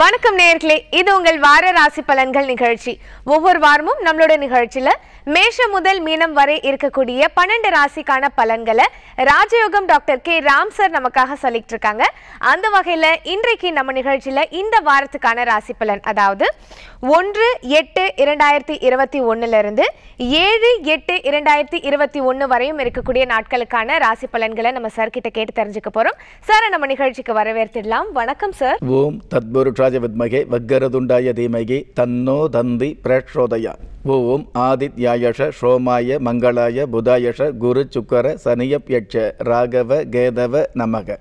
வணக்கம் நேர்களே இது உங்கள் வார ராசி பலன்கள் நிகழ்ச்சி ஒவ்வொரு வாரமும் நம்மளோட நிகழ்ச்சியில மேஷம் முதல் மீனம் வரை இருக்கக்கூடிய பன்னெண்டு ராசிக்கான பலன்களை ராஜயோகம் டாக்டர் கே ராம் சார் நமக்காக சொல்லிட்டு இருக்காங்க அந்த வகையில இன்றைக்கு நம்ம நிகழ்ச்சியில இந்த வாரத்துக்கான ராசி பலன் அதாவது ஒன்று எட்டு இரண்டாயிரத்தி இருபத்தி ஒன்னுல இருந்து ஏழு எட்டு இரண்டாயிரத்தி இருபத்தி ஒன்னு வரையும் இருக்கக்கூடிய நாட்களுக்கான ராசி பலன்களை நம்ம சார் கிட்ட கேட்டு தெரிஞ்சுக்க போறோம் சார் நம்ம நிகழ்ச்சிக்கு வரவேற்றிடலாம் வணக்கம் சார் வித்மராஜ வித்மகே வக்கரதுண்டாய தீமகி தன்னோ தந்தி பிரேட்சோதயா ஓம் ஆதித்யாயஷ ஷோமாய மங்களாய புதாயஷ குரு சுக்கர சனியப்யட்ச ராகவ கேதவ நமக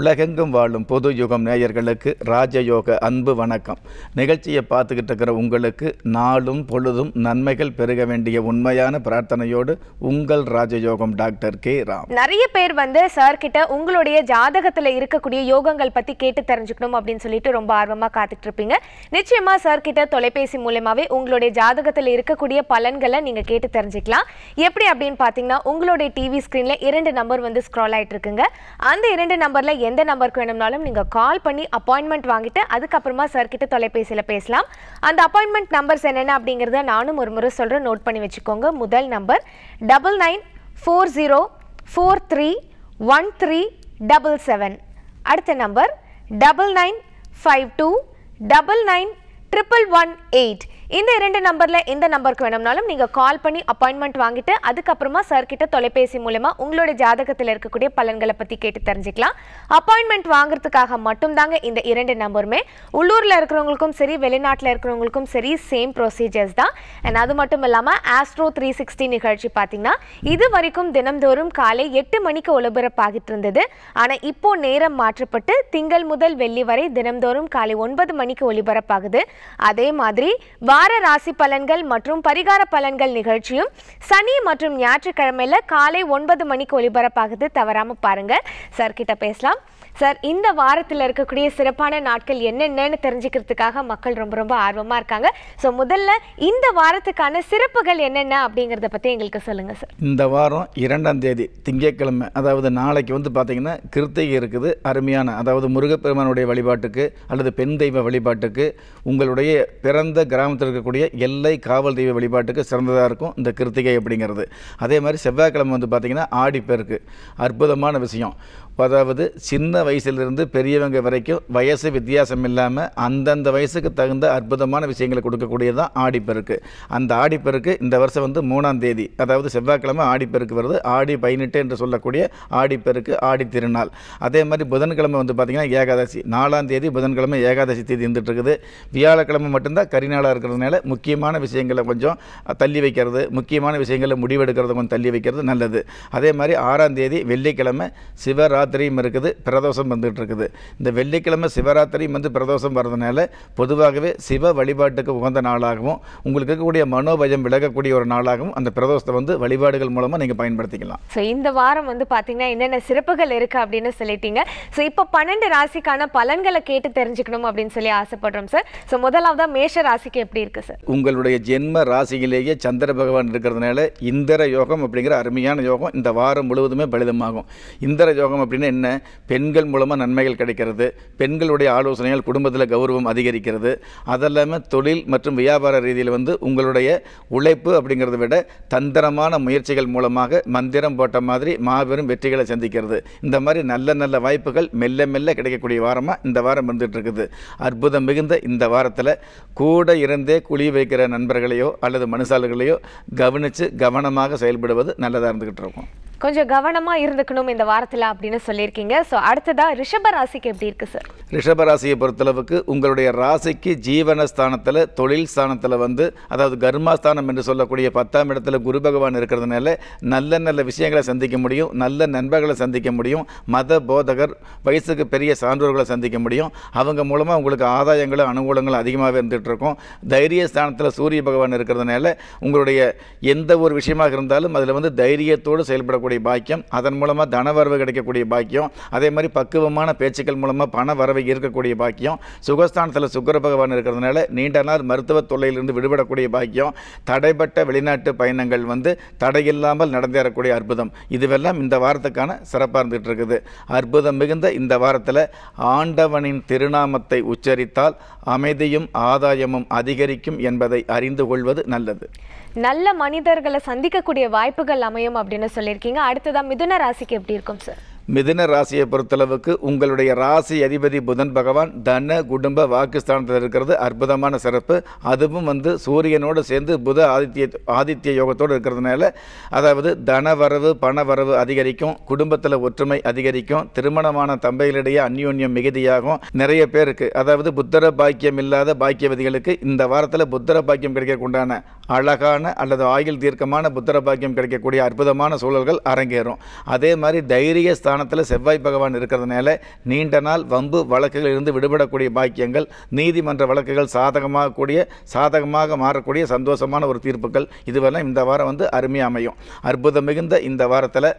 உலகெங்கும் வாழும் பொது யுகம் நேயர்களுக்கு ராஜயோக அன்பு வணக்கம் நிகழ்ச்சியை பார்த்துக்கிட்டு இருக்கிற உங்களுக்கு நாளும் பொழுதும் நன்மைகள் பெருக வேண்டிய உண்மையான பிரார்த்தனையோடு உங்கள் ராஜயோகம் டாக்டர் கே ராம் நிறைய பேர் வந்து சார் கிட்ட உங்களுடைய ஜாதகத்தில் இருக்கக்கூடிய யோகங்கள் பற்றி கேட்டு தெரிஞ்சுக்கணும் அப்படின்னு சொல்லிட்டு ரொம்ப ஆர்வமாக காத்துட்டு இருப்பீங்க நிச்சயமா சார் கிட்ட தொலைபேசி மூலயமாவே உங்களுடைய ஜாதகத்தில் இருக்கக்கூடிய பலன்களை நீங்கள் கேட்டு தெரிஞ்சுக்கலாம் எப்படி அப்படின்னு பார்த்தீங்கன்னா உங்களுடைய டிவி ஸ்க்ரீனில் இரண்டு நம்பர் வந்து ஸ்க்ரால் ஆகிட்டு இருக்குங்க அந்த இரண்டு நம்பரில் எந்த நம்பருக்கு வேணும்னாலும் நீங்கள் கால் பண்ணி அப்பாயின்மெண்ட் வாங்கிட்டு அதுக்கப்புறமா சார்கிட்ட தொலைபேசியில் பேசலாம் அந்த அப்பாயின்மெண்ட் நம்பர்ஸ் என்னென்ன அப்படிங்கிறத நானும் ஒரு முறை சொல்கிறேன் நோட் பண்ணி வச்சுக்கோங்க முதல் number double nine four zero four three one three double seven அடுத்த number double nine five two double nine triple one eight இந்த இரண்டு நம்பர்ல எந்த நம்பருக்கு வேணும்னாலும் நீங்க கால் பண்ணி அப்பாயின்மெண்ட் வாங்கிட்டு அதுக்கப்புறமா கிட்ட தொலைபேசி மூலமா உங்களோட ஜாதகத்தில் இருக்கக்கூடிய பலன்களை பத்தி கேட்டு தெரிஞ்சுக்கலாம் அப்பாயின்மெண்ட் வாங்குறதுக்காக மட்டும்தாங்க இந்த இரண்டு நம்பருமே உள்ளூர்ல இருக்கிறவங்களுக்கும் சரி வெளிநாட்டில் இருக்கிறவங்களுக்கும் சரி சேம் ப்ரொசீஜர்ஸ் தான் அண்ட் அது மட்டும் இல்லாம ஆஸ்ட்ரோ த்ரீ சிக்ஸ்டி நிகழ்ச்சி பாத்தீங்கன்னா இது வரைக்கும் தினம்தோறும் காலை எட்டு மணிக்கு ஒலிபரப்பாகிட்டு இருந்தது ஆனா இப்போ நேரம் மாற்றப்பட்டு திங்கள் முதல் வெள்ளி வரை தினம்தோறும் காலை ஒன்பது மணிக்கு ஒலிபரப்பாகுது அதே மாதிரி வார ராசி பலன்கள் மற்றும் பரிகார பலன்கள் நிகழ்ச்சியும் சனி மற்றும் ஞாயிற்றுக்கிழமையில காலை ஒன்பது மணிக்கு ஒலிபரப்பாகுது தவறாமல் பாருங்கள் சார் கிட்ட பேசலாம் சார் இந்த வாரத்தில் இருக்கக்கூடிய சிறப்பான நாட்கள் என்னென்னு தெரிஞ்சுக்கிறதுக்காக மக்கள் ரொம்ப ரொம்ப ஆர்வமாக இருக்காங்க ஸோ முதல்ல இந்த வாரத்துக்கான சிறப்புகள் என்னென்ன அப்படிங்கிறத பற்றி எங்களுக்கு சொல்லுங்கள் சார் இந்த வாரம் இரண்டாம் தேதி திங்கட்கிழமை அதாவது நாளைக்கு வந்து பார்த்திங்கன்னா கிருத்திகை இருக்குது அருமையான அதாவது முருகப்பெருமானுடைய வழிபாட்டுக்கு அல்லது பெண் தெய்வ வழிபாட்டுக்கு உங்களுடைய பிறந்த கிராமத்தில் மாதத்தில் இருக்கக்கூடிய எல்லை காவல் தெய்வ வழிபாட்டுக்கு சிறந்ததாக இருக்கும் இந்த கிருத்திகை அப்படிங்கிறது அதே மாதிரி செவ்வாய்க்கிழமை வந்து பார்த்திங்கன்னா ஆடிப்பெருக்கு அற்புதமான விஷயம் அதாவது சின்ன வயசுலேருந்து பெரியவங்க வரைக்கும் வயசு வித்தியாசம் இல்லாமல் அந்தந்த வயசுக்கு தகுந்த அற்புதமான விஷயங்களை கொடுக்கக்கூடியது தான் ஆடிப்பெருக்கு அந்த ஆடிப்பெருக்கு இந்த வருஷம் வந்து மூணாம் தேதி அதாவது செவ்வாய்க்கிழமை ஆடிப்பெருக்கு வருது ஆடி பதினெட்டு என்று சொல்லக்கூடிய ஆடிப்பெருக்கு ஆடி திருநாள் அதே மாதிரி புதன்கிழமை வந்து பார்த்திங்கன்னா ஏகாதசி நாலாம் தேதி புதன்கிழமை ஏகாதசி தேதி இருந்துகிட்ருக்குது வியாழக்கிழமை மட்டும்தான் கரிநாளாக இருக்கிறதுனால முக்கியமான விஷயங்களை கொஞ்சம் தள்ளி வைக்கிறது முக்கியமான விஷயங்களை முடிவெடுக்கிறத கொஞ்சம் தள்ளி வைக்கிறது நல்லது அதே மாதிரி ஆறாம் தேதி வெள்ளிக்கிழமை சிவரா சிவராத்திரியும் இருக்குது பிரதோஷம் வந்துகிட்டு இருக்குது இந்த வெள்ளிக்கிழமை சிவராத்திரியும் வந்து பிரதோஷம் வர்றதுனால பொதுவாகவே சிவ வழிபாட்டுக்கு உகந்த நாளாகவும் உங்களுக்கு இருக்கக்கூடிய மனோபயம் விலகக்கூடிய ஒரு நாளாகவும் அந்த பிரதோஷத்தை வந்து வழிபாடுகள் மூலமாக நீங்கள் பயன்படுத்திக்கலாம் ஸோ இந்த வாரம் வந்து பார்த்தீங்கன்னா என்னென்ன சிறப்புகள் இருக்குது அப்படின்னு சொல்லிட்டீங்க ஸோ இப்போ பன்னெண்டு ராசிக்கான பலன்களை கேட்டு தெரிஞ்சுக்கணும் அப்படின்னு சொல்லி ஆசைப்படுறோம் சார் ஸோ முதலாவது மேஷ ராசிக்கு எப்படி இருக்குது சார் உங்களுடைய ஜென்ம ராசியிலேயே சந்திர பகவான் இருக்கிறதுனால இந்திர யோகம் அப்படிங்கிற அருமையான யோகம் இந்த வாரம் முழுவதுமே பலிதமாகும் இந்திர யோகம் அப்படின்னா என்ன பெண்கள் மூலமாக நன்மைகள் கிடைக்கிறது பெண்களுடைய ஆலோசனைகள் குடும்பத்தில் கௌரவம் அதிகரிக்கிறது அதெல்லாமல் தொழில் மற்றும் வியாபார ரீதியில் வந்து உங்களுடைய உழைப்பு அப்படிங்கிறத விட தந்திரமான முயற்சிகள் மூலமாக மந்திரம் போட்ட மாதிரி மாபெரும் வெற்றிகளை சந்திக்கிறது இந்த மாதிரி நல்ல நல்ல வாய்ப்புகள் மெல்ல மெல்ல கிடைக்கக்கூடிய வாரமாக இந்த வாரம் இருந்துகிட்ருக்குது இருக்குது அற்புதம் மிகுந்த இந்த வாரத்தில் கூட இருந்தே குழி வைக்கிற நண்பர்களையோ அல்லது மனுஷாளர்களையோ கவனித்து கவனமாக செயல்படுவது நல்லதாக இருந்துக்கிட்டு இருக்கும் கொஞ்சம் கவனமாக இருந்துக்கணும் இந்த வாரத்தில் அப்படின்னு சொல்லியிருக்கீங்க ஸோ அடுத்ததாக ரிஷப ராசிக்கு எப்படி இருக்குது சார் ரிஷப ராசியை பொறுத்தளவுக்கு உங்களுடைய ராசிக்கு ஜீவனஸ்தானத்தில் தொழில் ஸ்தானத்தில் வந்து அதாவது கர்மாஸ்தானம் என்று சொல்லக்கூடிய பத்தாம் இடத்துல குரு பகவான் இருக்கிறதுனால நல்ல நல்ல விஷயங்களை சந்திக்க முடியும் நல்ல நண்பர்களை சந்திக்க முடியும் மத போதகர் வயசுக்கு பெரிய சான்றோர்களை சந்திக்க முடியும் அவங்க மூலமாக உங்களுக்கு ஆதாயங்களும் அனுகூலங்களும் அதிகமாகவே இருக்கும் தைரிய ஸ்தானத்தில் சூரிய பகவான் இருக்கிறதுனால உங்களுடைய எந்த ஒரு விஷயமாக இருந்தாலும் அதில் வந்து தைரியத்தோடு செயல்படக்கூடிய கிடைக்கக்கூடிய பாக்கியம் அதன் மூலமாக தன வரவு கிடைக்கக்கூடிய பாக்கியம் அதே மாதிரி பக்குவமான பேச்சுக்கள் மூலமாக பண வரவை இருக்கக்கூடிய பாக்கியம் சுகஸ்தானத்தில் சுக்கர பகவான் இருக்கிறதுனால நீண்ட நாள் மருத்துவ தொல்லையிலிருந்து விடுபடக்கூடிய பாக்கியம் தடைப்பட்ட வெளிநாட்டு பயணங்கள் வந்து தடையில்லாமல் நடந்தேறக்கூடிய அற்புதம் இதுவெல்லாம் இந்த வாரத்துக்கான சிறப்பாக இருந்துகிட்டு இருக்குது அற்புதம் மிகுந்த இந்த வாரத்தில் ஆண்டவனின் திருநாமத்தை உச்சரித்தால் அமைதியும் ஆதாயமும் அதிகரிக்கும் என்பதை அறிந்து கொள்வது நல்லது நல்ல மனிதர்களை சந்திக்கக்கூடிய வாய்ப்புகள் அமையும் அப்படின்னு சொல்லியிருக்கீங்க அடுத்ததான் மிதுன ராசிக்கு எப்படி இருக்கும் சார் மிதுன ராசியை பொறுத்தளவுக்கு உங்களுடைய ராசி அதிபதி புதன் பகவான் தன குடும்ப வாக்குஸ்தானத்தில் இருக்கிறது அற்புதமான சிறப்பு அதுவும் வந்து சூரியனோடு சேர்ந்து புத ஆதித்ய ஆதித்ய யோகத்தோடு இருக்கிறதுனால அதாவது தன வரவு பண வரவு அதிகரிக்கும் குடும்பத்தில் ஒற்றுமை அதிகரிக்கும் திருமணமான தம்பைகளிடையே அந்யோன்யம் மிகுதியாகும் நிறைய பேருக்கு அதாவது புத்தர பாக்கியம் இல்லாத பாக்கியவதிகளுக்கு இந்த வாரத்தில் புத்தர பாக்கியம் கிடைக்கக்குண்டான அழகான அல்லது ஆயுள் தீர்க்கமான புத்தர பாக்கியம் கிடைக்கக்கூடிய அற்புதமான சூழல்கள் அரங்கேறும் அதே மாதிரி தைரிய ஸ்தானத்தில் செவ்வாய் பகவான் இருக்கிறதுனால நீண்ட நாள் வம்பு வழக்குகள் இருந்து விடுபடக்கூடிய பாக்கியங்கள் நீதிமன்ற வழக்குகள் சாதகமாக கூடிய சாதகமாக மாறக்கூடிய சந்தோஷமான ஒரு தீர்ப்புகள் இதுவெல்லாம் இந்த வாரம் வந்து அருமையாக அமையும் அற்புதம் மிகுந்த இந்த வாரத்தில்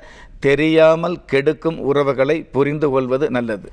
தெரியாமல் கெடுக்கும் உறவுகளை புரிந்து கொள்வது நல்லது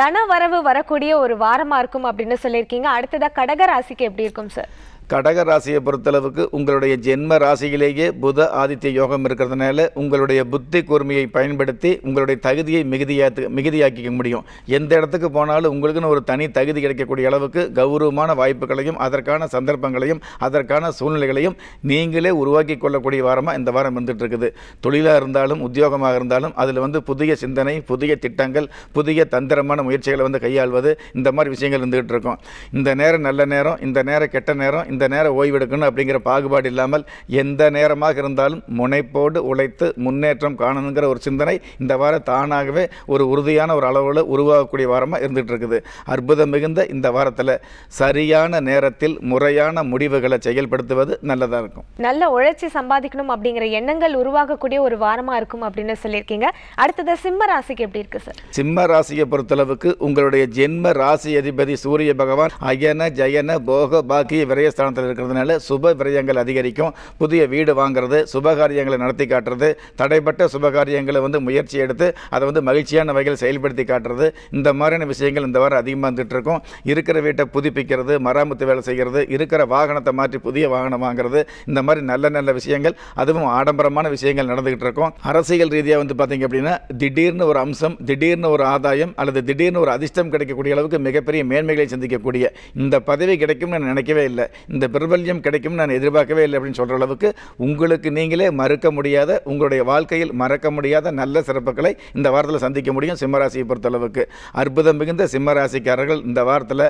தன வரவு வரக்கூடிய ஒரு வாரமாக இருக்கும் அப்படின்னு சொல்லியிருக்கீங்க அடுத்ததாக கடகராசிக்கு எப்படி இருக்கும் சார் கடக ராசியை பொறுத்தளவுக்கு உங்களுடைய ஜென்ம ராசியிலேயே புத ஆதித்ய யோகம் இருக்கிறதுனால உங்களுடைய புத்தி கூர்மையை பயன்படுத்தி உங்களுடைய தகுதியை மிகுதியாத்து மிகுதியாக்கிக்க முடியும் எந்த இடத்துக்கு போனாலும் உங்களுக்குன்னு ஒரு தனி தகுதி கிடைக்கக்கூடிய அளவுக்கு கௌரவமான வாய்ப்புகளையும் அதற்கான சந்தர்ப்பங்களையும் அதற்கான சூழ்நிலைகளையும் நீங்களே உருவாக்கி கொள்ளக்கூடிய வாரமாக இந்த வாரம் இருந்துகிட்ருக்குது இருக்குது தொழிலாக இருந்தாலும் உத்தியோகமாக இருந்தாலும் அதில் வந்து புதிய சிந்தனை புதிய திட்டங்கள் புதிய தந்திரமான முயற்சிகளை வந்து கையாள்வது இந்த மாதிரி விஷயங்கள் இருந்துகிட்டு இருக்கும் இந்த நேரம் நல்ல நேரம் இந்த நேரம் கெட்ட நேரம் இந்த நேரம் ஓய்வெடுக்கணும் அப்படிங்கிற பாகுபாடு இல்லாமல் எந்த நேரமாக இருந்தாலும் முனைப்போடு உழைத்து முன்னேற்றம் காணணுங்கிற ஒரு சிந்தனை இந்த வாரம் தானாகவே ஒரு உறுதியான ஒரு அளவில் உருவாகக்கூடிய வாரமாக இருந்துகிட்டு இருக்குது அற்புதம் மிகுந்த இந்த வாரத்தில் சரியான நேரத்தில் முறையான முடிவுகளை செயல்படுத்துவது நல்லதாக இருக்கும் நல்ல உழைச்சி சம்பாதிக்கணும் அப்படிங்கிற எண்ணங்கள் உருவாகக்கூடிய ஒரு வாரமாக இருக்கும் அப்படின்னு சொல்லியிருக்கீங்க அடுத்தது சிம்ம ராசிக்கு எப்படி இருக்கு சார் சிம்ம ராசியை பொறுத்தளவுக்கு உங்களுடைய ஜென்ம ராசி அதிபதி சூரிய பகவான் அயன ஜயன போக பாக்கிய விரயஸ்தான ஸ்தானத்தில் இருக்கிறதுனால சுப விரயங்கள் அதிகரிக்கும் புதிய வீடு வாங்குறது சுபகாரியங்களை நடத்தி காட்டுறது தடைப்பட்ட சுபகாரியங்களை வந்து முயற்சி எடுத்து அதை வந்து மகிழ்ச்சியான வகையில் செயல்படுத்தி காட்டுறது இந்த மாதிரியான விஷயங்கள் இந்த வாரம் அதிகமாக வந்துட்டு இருக்கும் இருக்கிற வீட்டை புதுப்பிக்கிறது மராமத்து வேலை செய்கிறது இருக்கிற வாகனத்தை மாற்றி புதிய வாகனம் வாங்குறது இந்த மாதிரி நல்ல நல்ல விஷயங்கள் அதுவும் ஆடம்பரமான விஷயங்கள் நடந்துகிட்டு இருக்கும் அரசியல் ரீதியாக வந்து பார்த்தீங்க அப்படின்னா திடீர்னு ஒரு அம்சம் திடீர்னு ஒரு ஆதாயம் அல்லது திடீர்னு ஒரு அதிர்ஷ்டம் கிடைக்கக்கூடிய அளவுக்கு மிகப்பெரிய மேன்மைகளை சந்திக்கக்கூடிய இந்த பதவி கிடைக்கும்னு நினைக்கவே இல்லை இந்த பிரபல்யம் கிடைக்கும் நான் எதிர்பார்க்கவே இல்லை அப்படின்னு சொல்கிற அளவுக்கு உங்களுக்கு நீங்களே மறுக்க முடியாத உங்களுடைய வாழ்க்கையில் மறக்க முடியாத நல்ல சிறப்புகளை இந்த வாரத்தில் சந்திக்க முடியும் சிம்மராசியை பொறுத்தளவுக்கு அற்புதம் மிகுந்த சிம்மராசிக்காரர்கள் இந்த வாரத்தில்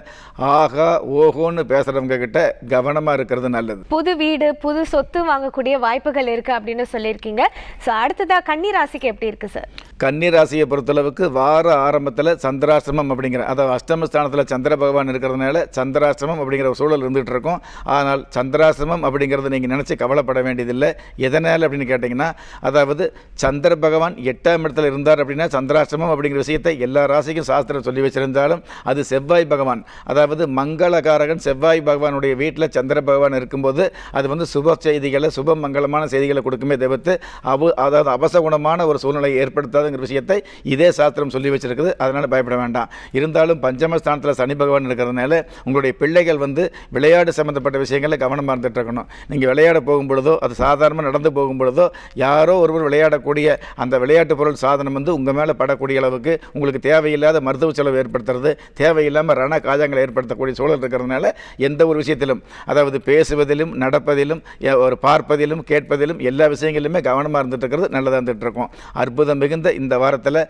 ஆகா ஓஹோன்னு பேசுகிறவங்க கிட்ட கவனமாக இருக்கிறது நல்லது புது வீடு புது சொத்து வாங்கக்கூடிய வாய்ப்புகள் இருக்கு அப்படின்னு சொல்லியிருக்கீங்க ஸோ அடுத்ததாக கன்னி ராசிக்கு எப்படி இருக்குது சார் கன்னிராசியை பொறுத்தளவுக்கு வார ஆரம்பத்தில் சந்திராசிரமம் அப்படிங்கிற அதாவது அஷ்டமஸ்தானத்தில் சந்திர பகவான் இருக்கிறதுனால சந்திராசிரமம் அப்படிங்கிற சூழல் இருந்துகிட்டு இருக்கும் ஆனால் சந்திராசிரமம் அப்படிங்கிறத நீங்கள் நினச்சி கவலைப்பட வேண்டியதில்லை எதனால் அப்படின்னு கேட்டிங்கன்னா அதாவது சந்திர பகவான் எட்டாம் இடத்துல இருந்தார் அப்படின்னா சந்திராசிரமம் அப்படிங்கிற விஷயத்தை எல்லா ராசிக்கும் சாஸ்திரம் சொல்லி வச்சிருந்தாலும் அது செவ்வாய் பகவான் அதாவது மங்களகாரகன் செவ்வாய் பகவானுடைய வீட்டில் சந்திர பகவான் இருக்கும்போது அது வந்து சுப செய்திகளை சுப மங்களமான செய்திகளை கொடுக்குமே தவிர்த்து அவ அதாவது அவசகுணமான ஒரு சூழ்நிலையை ஏற்படுத்தாதுங்கிற விஷயத்தை இதே சாஸ்திரம் சொல்லி வச்சிருக்குது அதனால் பயப்பட வேண்டாம் இருந்தாலும் பஞ்சமஸ்தானத்தில் சனி பகவான் இருக்கிறதுனால உங்களுடைய பிள்ளைகள் வந்து விளையாட்டு சம்மந்த சம்மந்தப்பட்ட விஷயங்களில் கவனமாக இருந்துகிட்டு இருக்கணும் நீங்கள் விளையாட போகும் பொழுதோ அது சாதாரணமாக நடந்து போகும் பொழுதோ யாரோ ஒருவர் விளையாடக்கூடிய அந்த விளையாட்டு பொருள் சாதனம் வந்து உங்கள் மேலே படக்கூடிய அளவுக்கு உங்களுக்கு தேவையில்லாத மருத்துவ செலவு ஏற்படுத்துறது தேவையில்லாமல் ரண காஜங்களை ஏற்படுத்தக்கூடிய சூழல் இருக்கிறதுனால எந்த ஒரு விஷயத்திலும் அதாவது பேசுவதிலும் நடப்பதிலும் ஒரு பார்ப்பதிலும் கேட்பதிலும் எல்லா விஷயங்களிலுமே கவனமாக இருந்துட்டு இருக்கிறது நல்லதாக இருந்துகிட்டு இருக்கும் அற்புதம் மிகுந்த இந்த வாரத்தில்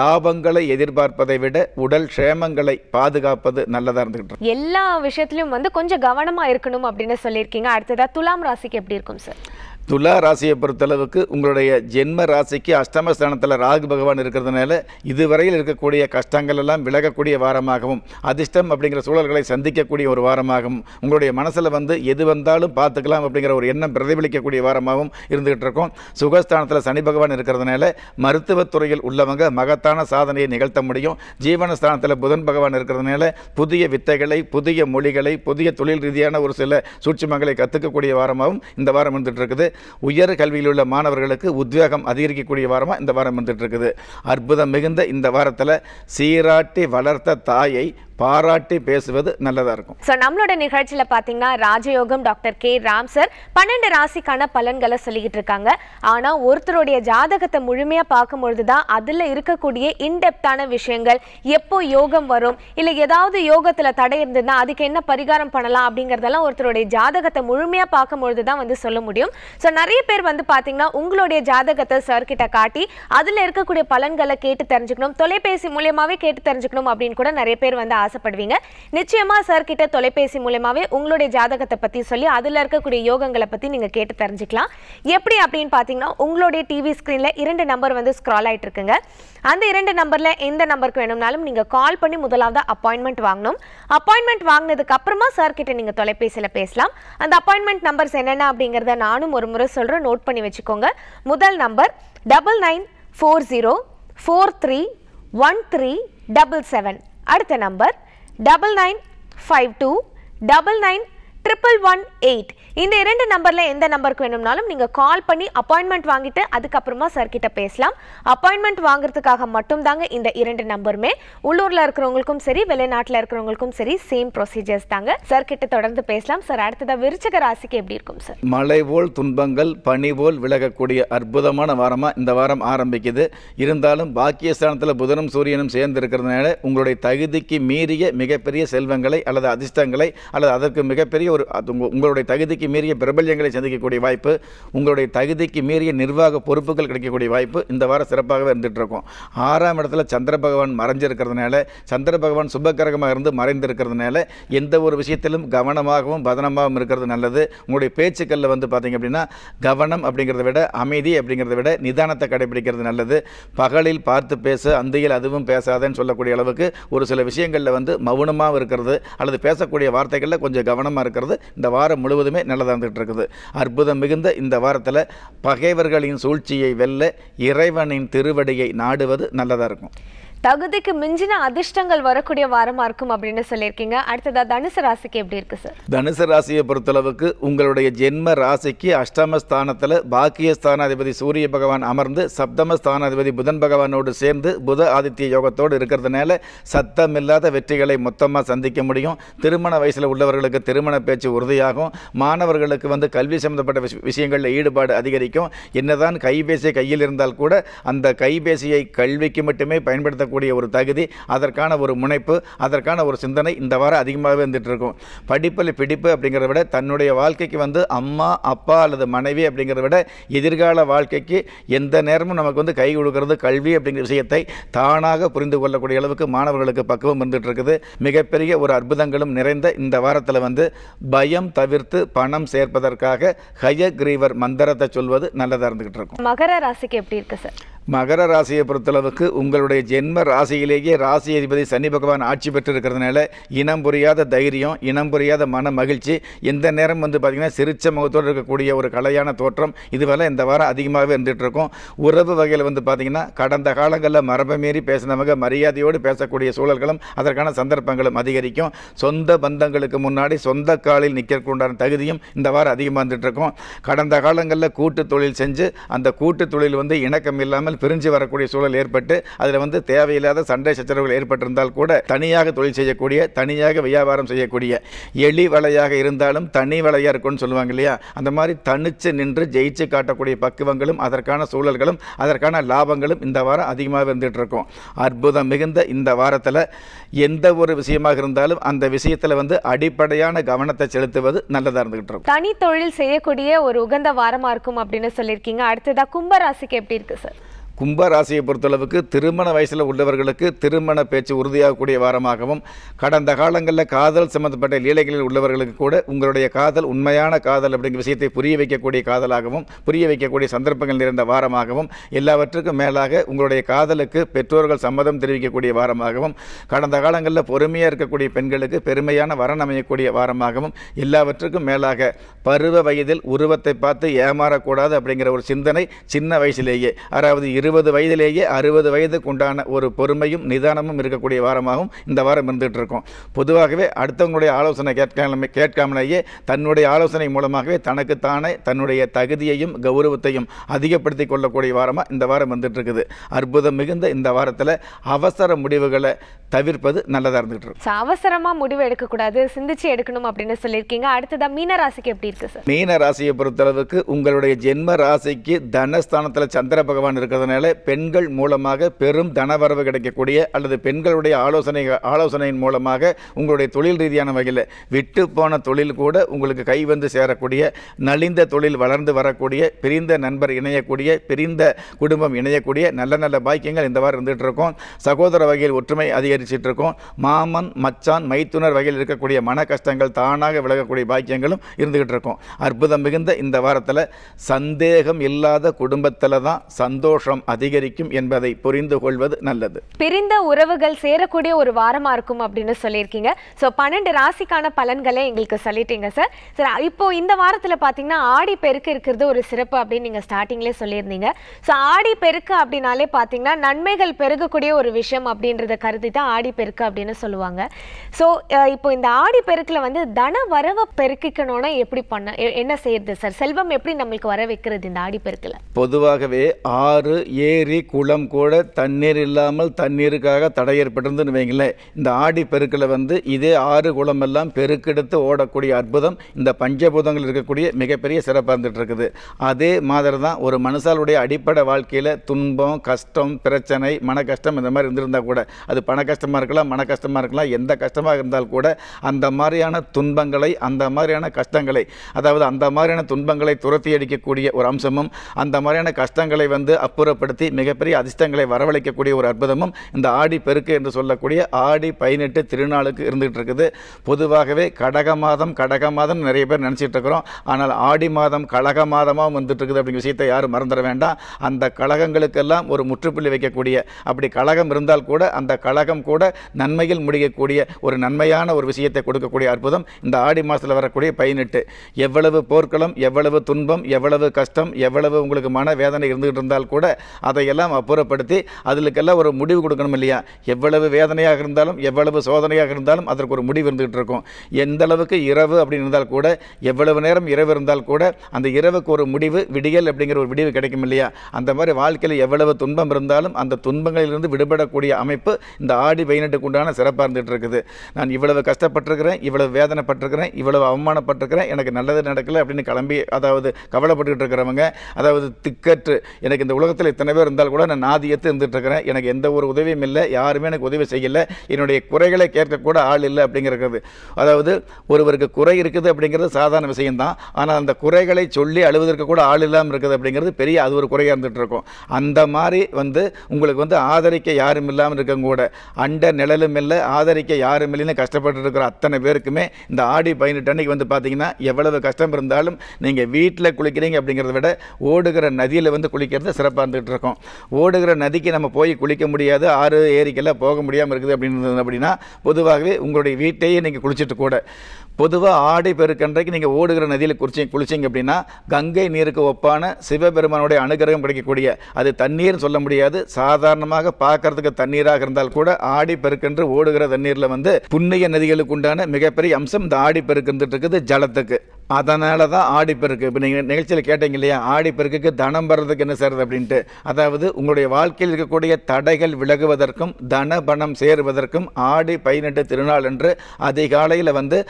லாபங்களை எதிர்பார்ப்பதை விட உடல் க்ஷேமங்களை பாதுகாப்பது நல்லதாக இருந்துகிட்டு எல்லா விஷயத்திலும் வந்து கொஞ்சம் கவனமாக இருக்கும் இருக்கணும் அப்படின்னு சொல்லியிருக்கீங்க அடுத்ததாக துலாம் ராசிக்கு எப்படி இருக்கும் சார் துலா ராசியை பொறுத்தளவுக்கு உங்களுடைய ஜென்ம ராசிக்கு அஷ்டமஸ்தானத்தில் ராகு பகவான் இருக்கிறதுனால இதுவரையில் இருக்கக்கூடிய கஷ்டங்கள் எல்லாம் விலகக்கூடிய வாரமாகவும் அதிர்ஷ்டம் அப்படிங்கிற சூழல்களை சந்திக்கக்கூடிய ஒரு வாரமாகவும் உங்களுடைய மனசில் வந்து எது வந்தாலும் பார்த்துக்கலாம் அப்படிங்கிற ஒரு எண்ணம் பிரதிபலிக்கக்கூடிய வாரமாகவும் இருந்துகிட்டு இருக்கும் சுகஸ்தானத்தில் சனி பகவான் இருக்கிறதுனால மருத்துவத்துறையில் உள்ளவங்க மகத்தான சாதனையை நிகழ்த்த முடியும் ஜீவனஸ்தானத்தில் புதன் பகவான் இருக்கிறதுனால புதிய வித்தைகளை புதிய மொழிகளை புதிய தொழில் ரீதியான ஒரு சில சூட்சமங்களை கற்றுக்கக்கூடிய வாரமாகவும் இந்த வாரம் இருந்துகிட்டு இருக்குது உயர் கல்வியில் உள்ள மாணவர்களுக்கு உத்வேகம் அதிகரிக்கக்கூடிய வாரமாக இந்த வாரம் வந்துட்டு இருக்குது அற்புதம் மிகுந்த இந்த வாரத்தில் சீராட்டி வளர்த்த தாயை பாராட்டி பேசுவது நல்லதாக இருக்கும் ஸோ நம்மளோட நிகழ்ச்சியில் பார்த்தீங்கன்னா ராஜயோகம் டாக்டர் கே ராம் சார் பன்னெண்டு ராசிக்கான பலன்களை சொல்லிக்கிட்டு இருக்காங்க ஆனால் ஒருத்தருடைய ஜாதகத்தை முழுமையாக பார்க்கும்பொழுது தான் அதில் இருக்கக்கூடிய இன்டெப்தான விஷயங்கள் எப்போ யோகம் வரும் இல்லை ஏதாவது யோகத்தில் தடை இருந்ததுன்னா அதுக்கு என்ன பரிகாரம் பண்ணலாம் அப்படிங்கிறதெல்லாம் ஒருத்தருடைய ஜாதகத்தை முழுமையாக பார்க்கும்பொழுது தான் வந்து சொல்ல முடியும் ஸோ நிறைய பேர் வந்து பார்த்தீங்கன்னா உங்களுடைய ஜாதகத்தை கிட்ட காட்டி அதில் இருக்கக்கூடிய பலன்களை கேட்டு தெரிஞ்சுக்கணும் தொலைபேசி மூலியமாகவே கேட்டு தெரிஞ்சுக்கணும் அப்படின்னு கூட நிறைய பேர் வந்து ஆசைப்படுவீங்க நிச்சயமா சார் கிட்ட தொலைபேசி மூலமாவே உங்களுடைய ஜாதகத்தை பற்றி சொல்லி அதுல இருக்கக்கூடிய யோகங்களை பத்தி நீங்க கேட்டு தெரிஞ்சுக்கலாம் எப்படி அப்படின்னு பார்த்தீங்கன்னா உங்களுடைய டிவி ஸ்கிரீன்ல இரண்டு நம்பர் வந்து ஸ்க்ரால் ஆயிட்டு இருக்குங்க அந்த இரண்டு நம்பர்ல எந்த நம்பருக்கு வேணும்னாலும் நீங்க கால் பண்ணி முதலாவது அப்பாயின்மெண்ட் வாங்கணும் அப்பாயின்மெண்ட் வாங்கினதுக்கு அப்புறமா சார் கிட்ட நீங்க தொலைபேசியில பேசலாம் அந்த அப்பாயின்மெண்ட் நம்பர்ஸ் என்னென்ன அப்படிங்கறத நானும் ஒரு முறை சொல்றேன் நோட் பண்ணி வச்சுக்கோங்க முதல் number double nine four zero four three one three double seven அடுத்த number double nine five two double nine triple one eight இந்த இரண்டு நம்பரில் எந்த நம்பருக்கு வேணும்னாலும் நீங்கள் கால் பண்ணி அப்பாயின்மெண்ட் வாங்கிட்டு அதுக்கப்புறமா சார்கிட்ட பேசலாம் அப்பாயின்மெண்ட் வாங்குறதுக்காக மட்டும்தாங்க இந்த இரண்டு நம்பருமே உள்ளூரில் இருக்கிறவங்களுக்கும் சரி வெளிநாட்டில் இருக்கிறவங்களுக்கும் சரி சேம் ப்ரொசீஜர்ஸ் தாங்க சார்கிட்ட தொடர்ந்து பேசலாம் சார் அடுத்ததாக விருச்சக ராசிக்கு எப்படி இருக்கும் சார் மழை போல் துன்பங்கள் பனி போல் விலகக்கூடிய அற்புதமான வாரமாக இந்த வாரம் ஆரம்பிக்குது இருந்தாலும் பாக்கியஸ்தானத்தில் புதனும் சூரியனும் சேர்ந்து இருக்கிறதுனால உங்களுடைய தகுதிக்கு மீறிய மிகப்பெரிய செல்வங்களை அல்லது அதிர்ஷ்டங்களை அல்லது அதற்கு மிகப்பெரிய ஒரு உங்களுடைய தகுதிக்கு மீறிய பிரபல்யங்களை சந்திக்கக்கூடிய வாய்ப்பு உங்களுடைய தகுதிக்கு மீறிய நிர்வாக பொறுப்புகள் கிடைக்கக்கூடிய வாய்ப்பு இந்த வாரம் சிறப்பாகவே இருந்துகிட்ருக்கும் ஆறாம் இடத்துல சந்திர பகவான் மறைஞ்சிருக்கிறதுனால சந்திர பகவான் சுபக்கரகமாக இருந்து மறைந்திருக்கிறதுனால எந்த ஒரு விஷயத்திலும் கவனமாகவும் பதனமாகவும் இருக்கிறது நல்லது உங்களுடைய பேச்சுக்களில் வந்து பார்த்திங்க அப்படின்னா கவனம் அப்படிங்கிறத விட அமைதி அப்படிங்கிறத விட நிதானத்தை கடைபிடிக்கிறது நல்லது பகலில் பார்த்து பேச அந்தையில் அதுவும் பேசாதேன்னு சொல்லக்கூடிய அளவுக்கு ஒரு சில விஷயங்களில் வந்து மௌனமாக இருக்கிறது அல்லது பேசக்கூடிய வார்த்தைகளில் கொஞ்சம் கவனமாக இருக்கிறது அப்படிங்கிறது இந்த வாரம் முழுவதுமே நல்லதாக இருந்துகிட்டு இருக்குது அற்புதம் மிகுந்த இந்த வாரத்தில் பகைவர்களின் சூழ்ச்சியை வெல்ல இறைவனின் திருவடியை நாடுவது நல்லதாக இருக்கும் தகுதிக்கு மிஞ்சின அதிர்ஷ்டங்கள் வரக்கூடிய வாரமாக இருக்கும் அப்படின்னு சொல்லியிருக்கீங்க அடுத்ததாக தனுசு ராசிக்கு எப்படி இருக்குது சார் தனுசு ராசியை பொறுத்தளவுக்கு உங்களுடைய ஜென்ம ராசிக்கு அஷ்டமஸ்தானத்தில் பாக்கிய ஸ்தானாதிபதி சூரிய பகவான் அமர்ந்து சப்தம ஸ்தானாதிபதி புதன் பகவானோடு சேர்ந்து புத ஆதித்ய யோகத்தோடு இருக்கிறதுனால சத்தம் இல்லாத வெற்றிகளை மொத்தமாக சந்திக்க முடியும் திருமண வயசில் உள்ளவர்களுக்கு திருமண பேச்சு உறுதியாகும் மாணவர்களுக்கு வந்து கல்வி சம்மந்தப்பட்ட விஷயங்களில் ஈடுபாடு அதிகரிக்கும் என்னதான் கைபேசி கையில் இருந்தால் கூட அந்த கைபேசியை கல்விக்கு மட்டுமே பயன்படுத்த செய்யக்கூடிய ஒரு தகுதி அதற்கான ஒரு முனைப்பு அதற்கான ஒரு சிந்தனை இந்த வாரம் அதிகமாகவே வந்துட்டு இருக்கும் படிப்பில் பிடிப்பு அப்படிங்கிறத விட தன்னுடைய வாழ்க்கைக்கு வந்து அம்மா அப்பா அல்லது மனைவி அப்படிங்கிறத விட எதிர்கால வாழ்க்கைக்கு எந்த நேரமும் நமக்கு வந்து கை கொடுக்கறது கல்வி அப்படிங்கிற விஷயத்தை தானாக புரிந்து கொள்ளக்கூடிய அளவுக்கு மாணவர்களுக்கு பக்குவம் இருந்துட்டு இருக்குது மிகப்பெரிய ஒரு அற்புதங்களும் நிறைந்த இந்த வாரத்தில் வந்து பயம் தவிர்த்து பணம் சேர்ப்பதற்காக ஹயக்ரீவர் மந்திரத்தை சொல்வது நல்லதாக இருந்துகிட்டு இருக்கும் மகர ராசிக்கு எப்படி இருக்கு சார் மகர ராசியை பொறுத்தளவுக்கு உங்களுடைய ஜென்ம ராசியிலேயே ராசி அதிபதி சனி பகவான் ஆட்சி பெற்றிருக்கிறதுனால இனம் புரியாத தைரியம் இனம் புரியாத மன மகிழ்ச்சி எந்த நேரம் வந்து பார்த்திங்கன்னா சிரிச்ச முகத்தோடு இருக்கக்கூடிய ஒரு கலையான தோற்றம் இதுவெல்லாம் இந்த வாரம் அதிகமாகவே இருந்துகிட்ருக்கும் உறவு வகையில் வந்து பார்த்திங்கன்னா கடந்த காலங்களில் மரபை மீறி பேசினவங்க மரியாதையோடு பேசக்கூடிய சூழல்களும் அதற்கான சந்தர்ப்பங்களும் அதிகரிக்கும் சொந்த பந்தங்களுக்கு முன்னாடி சொந்த காலில் உண்டான தகுதியும் இந்த வாரம் அதிகமாக இருந்துகிட்ருக்கும் கடந்த காலங்களில் கூட்டு தொழில் செஞ்சு அந்த கூட்டு தொழில் வந்து இணக்கம் இல்லாமல் ஆனால் பிரிஞ்சு வரக்கூடிய சூழல் ஏற்பட்டு அதில் வந்து தேவையில்லாத சண்டை சச்சரவுகள் ஏற்பட்டிருந்தால் கூட தனியாக தொழில் செய்யக்கூடிய தனியாக வியாபாரம் செய்யக்கூடிய எளி வலையாக இருந்தாலும் தனி வலையாக இருக்கும்னு சொல்லுவாங்க இல்லையா அந்த மாதிரி தனிச்சு நின்று ஜெயிச்சு காட்டக்கூடிய பக்குவங்களும் அதற்கான சூழல்களும் அதற்கான லாபங்களும் இந்த வாரம் அதிகமாக இருந்துகிட்டு இருக்கும் அற்புதம் மிகுந்த இந்த வாரத்தில் எந்த ஒரு விஷயமாக இருந்தாலும் அந்த விஷயத்தில் வந்து அடிப்படையான கவனத்தை செலுத்துவது நல்லதாக இருந்துகிட்டு இருக்கும் தனி தொழில் செய்யக்கூடிய ஒரு உகந்த வாரமாக இருக்கும் அப்படின்னு சொல்லியிருக்கீங்க அடுத்ததாக கும்பராசிக்கு எப்படி இருக்குது சார் கும்பராசியை பொறுத்தளவுக்கு திருமண வயசில் உள்ளவர்களுக்கு திருமண பேச்சு உறுதியாகக்கூடிய வாரமாகவும் கடந்த காலங்களில் காதல் சம்பந்தப்பட்ட லீலைகளில் உள்ளவர்களுக்கு கூட உங்களுடைய காதல் உண்மையான காதல் அப்படிங்கிற விஷயத்தை புரிய வைக்கக்கூடிய காதலாகவும் புரிய வைக்கக்கூடிய சந்தர்ப்பங்கள் நிறைந்த வாரமாகவும் எல்லாவற்றுக்கும் மேலாக உங்களுடைய காதலுக்கு பெற்றோர்கள் சம்மதம் தெரிவிக்கக்கூடிய வாரமாகவும் கடந்த காலங்களில் பொறுமையாக இருக்கக்கூடிய பெண்களுக்கு பெருமையான வரன் அமையக்கூடிய வாரமாகவும் எல்லாவற்றுக்கும் மேலாக பருவ வயதில் உருவத்தை பார்த்து ஏமாறக்கூடாது அப்படிங்கிற ஒரு சிந்தனை சின்ன வயசிலேயே அதாவது இருபது வயதிலேயே அறுபது வயதுக்கு உண்டான ஒரு பொறுமையும் நிதானமும் இருக்கக்கூடிய வாரமாகவும் இந்த வாரம் இருந்துகிட்டு இருக்கும் பொதுவாகவே அடுத்தவங்களுடைய ஆலோசனை கேட்காம கேட்காமலேயே தன்னுடைய ஆலோசனை மூலமாகவே தனக்குத்தானே தன்னுடைய தகுதியையும் கௌரவத்தையும் அதிகப்படுத்தி கொள்ளக்கூடிய வாரமாக இந்த வாரம் வந்துட்டு இருக்குது அற்புதம் மிகுந்த இந்த வாரத்தில் அவசர முடிவுகளை தவிர்ப்பது நல்லதாக இருந்துகிட்டு இருக்கும் அவசரமாக முடிவு எடுக்கக்கூடாது சிந்திச்சு எடுக்கணும் அப்படின்னு சொல்லியிருக்கீங்க அடுத்ததாக மீன ராசிக்கு எப்படி இருக்குது சார் மீன ராசியை பொறுத்தளவுக்கு உங்களுடைய ஜென்ம ராசிக்கு தனஸ்தானத்தில் சந்திர பகவான் இருக்கிறதுனால அதனால் பெண்கள் மூலமாக பெரும் தனவரவு கிடைக்கக்கூடிய அல்லது பெண்களுடைய ஆலோசனை ஆலோசனையின் மூலமாக உங்களுடைய தொழில் ரீதியான வகையில் விட்டு போன தொழில் கூட உங்களுக்கு கை வந்து சேரக்கூடிய நலிந்த தொழில் வளர்ந்து வரக்கூடிய பிரிந்த நண்பர் இணையக்கூடிய பிரிந்த குடும்பம் இணையக்கூடிய நல்ல நல்ல பாக்கியங்கள் இந்த வாரம் இருந்துகிட்டு இருக்கோம் சகோதர வகையில் ஒற்றுமை அதிகரிச்சுட்டு இருக்கோம் மாமன் மச்சான் மைத்துனர் வகையில் இருக்கக்கூடிய மன கஷ்டங்கள் தானாக விலகக்கூடிய பாக்கியங்களும் இருந்துகிட்டு இருக்கும் அற்புதம் மிகுந்த இந்த வாரத்தில் சந்தேகம் இல்லாத குடும்பத்தில் தான் சந்தோஷம் அதிகரிக்கும் என்பதை புரிந்து கொள்வது நல்லது பிரிந்த உறவுகள் சேரக்கூடிய ஒரு வாரமா இருக்கும் அப்படின்னு சொல்லியிருக்கீங்க ஸோ பன்னெண்டு ராசிக்கான பலன்களை எங்களுக்கு சொல்லிட்டீங்க சார் சார் இப்போ இந்த வாரத்தில் பார்த்தீங்கன்னா ஆடி பெருக்கு இருக்கிறது ஒரு சிறப்பு அப்படின்னு நீங்கள் ஸ்டார்டிங்லேயே சொல்லியிருந்தீங்க ஸோ ஆடி பெருக்கு அப்படின்னாலே பார்த்தீங்கன்னா நன்மைகள் பெருகக்கூடிய ஒரு விஷயம் அப்படின்றத கருதி தான் ஆடி பெருக்கு அப்படின்னு சொல்லுவாங்க ஸோ இப்போ இந்த ஆடி பெருக்கில் வந்து தன வரவை பெருக்கிக்கணும்னா எப்படி பண்ண என்ன செய்யறது சார் செல்வம் எப்படி நம்மளுக்கு வர வைக்கிறது இந்த ஆடி பெருக்கில் பொதுவாகவே ஆறு ஏரி குளம் கூட தண்ணீர் இல்லாமல் தண்ணீருக்காக தடை ஏற்பட்டிருந்துன்னு வைங்களேன் இந்த ஆடி பெருக்கில் வந்து இதே ஆறு குளம் எல்லாம் பெருக்கெடுத்து ஓடக்கூடிய அற்புதம் இந்த பஞ்சபூதங்கள் இருக்கக்கூடிய மிகப்பெரிய சிறப்பாக இருந்துட்டு இருக்குது அதே மாதிரி தான் ஒரு மனுஷாலுடைய அடிப்படை வாழ்க்கையில் துன்பம் கஷ்டம் பிரச்சனை மன கஷ்டம் இந்த மாதிரி இருந்திருந்தால் கூட அது பண கஷ்டமாக இருக்கலாம் மன கஷ்டமாக இருக்கலாம் எந்த கஷ்டமாக இருந்தால் கூட அந்த மாதிரியான துன்பங்களை அந்த மாதிரியான கஷ்டங்களை அதாவது அந்த மாதிரியான துன்பங்களை துரத்தி அடிக்கக்கூடிய ஒரு அம்சமும் அந்த மாதிரியான கஷ்டங்களை வந்து அப்புறப்ப ஏற்படுத்தி மிகப்பெரிய அதிர்ஷ்டங்களை வரவழைக்கக்கூடிய ஒரு அற்புதமும் இந்த ஆடி பெருக்கு என்று சொல்லக்கூடிய ஆடி பதினெட்டு திருநாளுக்கு இருந்துகிட்டு இருக்குது பொதுவாகவே கடக மாதம் கடக மாதம் நிறைய பேர் நினச்சிட்டு இருக்கிறோம் ஆனால் ஆடி மாதம் கழக மாதமாக வந்துட்டு இருக்குது அப்படிங்கிற விஷயத்தை யாரும் மறந்துட வேண்டாம் அந்த கழகங்களுக்கெல்லாம் ஒரு முற்றுப்புள்ளி வைக்கக்கூடிய அப்படி கழகம் இருந்தால் கூட அந்த கழகம் கூட நன்மையில் முடியக்கூடிய ஒரு நன்மையான ஒரு விஷயத்தை கொடுக்கக்கூடிய அற்புதம் இந்த ஆடி மாதத்தில் வரக்கூடிய பதினெட்டு எவ்வளவு போர்க்களம் எவ்வளவு துன்பம் எவ்வளவு கஷ்டம் எவ்வளவு உங்களுக்கு மன வேதனை இருந்துகிட்டு இருந்தால் கூட அதையெல்லாம் அப்புறப்படுத்தி அதுக்கெல்லாம் ஒரு முடிவு கொடுக்கணும் இல்லையா எவ்வளவு வேதனையாக இருந்தாலும் எவ்வளவு சோதனையாக இருந்தாலும் அதற்கு ஒரு முடிவு இருந்துகிட்டு இருக்கும் எந்த அளவுக்கு இரவு அப்படின்னு இருந்தால் கூட எவ்வளவு நேரம் இரவு இருந்தால் கூட அந்த இரவுக்கு ஒரு முடிவு விடியல் அப்படிங்கிற ஒரு விடிவு கிடைக்கும் இல்லையா அந்த மாதிரி வாழ்க்கையில் எவ்வளவு துன்பம் இருந்தாலும் அந்த துன்பங்களிலிருந்து விடுபடக்கூடிய அமைப்பு இந்த ஆடி பதினெட்டுக்கு உண்டான சிறப்பாக இருந்துகிட்டு இருக்குது நான் இவ்வளவு கஷ்டப்பட்டிருக்கிறேன் இவ்வளவு வேதனைப்பட்டிருக்கிறேன் இவ்வளவு அவமானப்பட்டிருக்கிறேன் எனக்கு நல்லது நடக்கலை அப்படின்னு கிளம்பி அதாவது கவலைப்பட்டுக்கிட்டு இருக்கிறவங்க அதாவது திக்கற்று எனக்கு இந்த உலகத்தில் இத்தனை எத்தனை பேர் இருந்தால் கூட நான் நாதியத்து இருக்கிறேன் எனக்கு எந்த ஒரு உதவியும் இல்லை யாருமே எனக்கு உதவி செய்யலை என்னுடைய குறைகளை கேட்கக்கூட ஆள் இல்லை அப்படிங்கிறது அதாவது ஒருவருக்கு குறை இருக்குது அப்படிங்கிறது சாதாரண விஷயம்தான் ஆனால் அந்த குறைகளை சொல்லி அழுவதற்கு கூட ஆள் இல்லாமல் இருக்குது அப்படிங்கிறது பெரிய அது ஒரு குறையாக இருந்துகிட்டு இருக்கும் அந்த மாதிரி வந்து உங்களுக்கு வந்து ஆதரிக்க யாரும் இல்லாமல் இருக்கங்க கூட அண்ட நிழலும் இல்லை ஆதரிக்க யாரும் இல்லைன்னு கஷ்டப்பட்டு இருக்கிற அத்தனை பேருக்குமே இந்த ஆடி பதினெட்டு அன்னைக்கு வந்து பார்த்தீங்கன்னா எவ்வளவு கஷ்டம் இருந்தாலும் நீங்கள் வீட்டில் குளிக்கிறீங்க அப்படிங்கிறத விட ஓடுகிற நதியில் வந்து குளிக்கிறது சிறப்பாக இருந்துகிட்டு இருக்கோம் ஓடுகிற நதிக்கு நம்ம போய் குளிக்க முடியாது ஆறு ஏரிக்கெல்லாம் போக முடியாமல் இருக்குது அப்படின்னு அப்படின்னா பொதுவாகவே உங்களுடைய வீட்டையே நீங்கள் குளிச்சுட்டு கூட பொதுவாக ஆடை பெருக்கன்றைக்கு நீங்கள் ஓடுகிற நதியில் குளிச்சி குளிச்சிங்க அப்படின்னா கங்கை நீருக்கு ஒப்பான சிவபெருமானுடைய அனுகிரகம் கிடைக்கக்கூடிய அது தண்ணீர்னு சொல்ல முடியாது சாதாரணமாக பார்க்கறதுக்கு தண்ணீராக இருந்தால் கூட ஆடி பெருக்கன்று ஓடுகிற தண்ணீரில் வந்து புண்ணிய நதிகளுக்கு உண்டான மிகப்பெரிய அம்சம் இந்த ஆடி பெருக்கன்று இருக்குது ஜலத்துக்கு அதனால தான் ஆடிப்பெருக்கு இப்போ நீங்கள் நிகழ்ச்சியில் கேட்டீங்க இல்லையா ஆடிப்பெருக்கு தனம் வர்றதுக்கு என்ன செய்கிறது அப்படின்ட்டு அதாவது உங்களுடைய வாழ்க்கையில் இருக்கக்கூடிய தடைகள் விலகுவதற்கும் தன பணம் சேருவதற்கும் ஆடி பதினெட்டு திருநாள் என்று அதிகாலையில் வந்து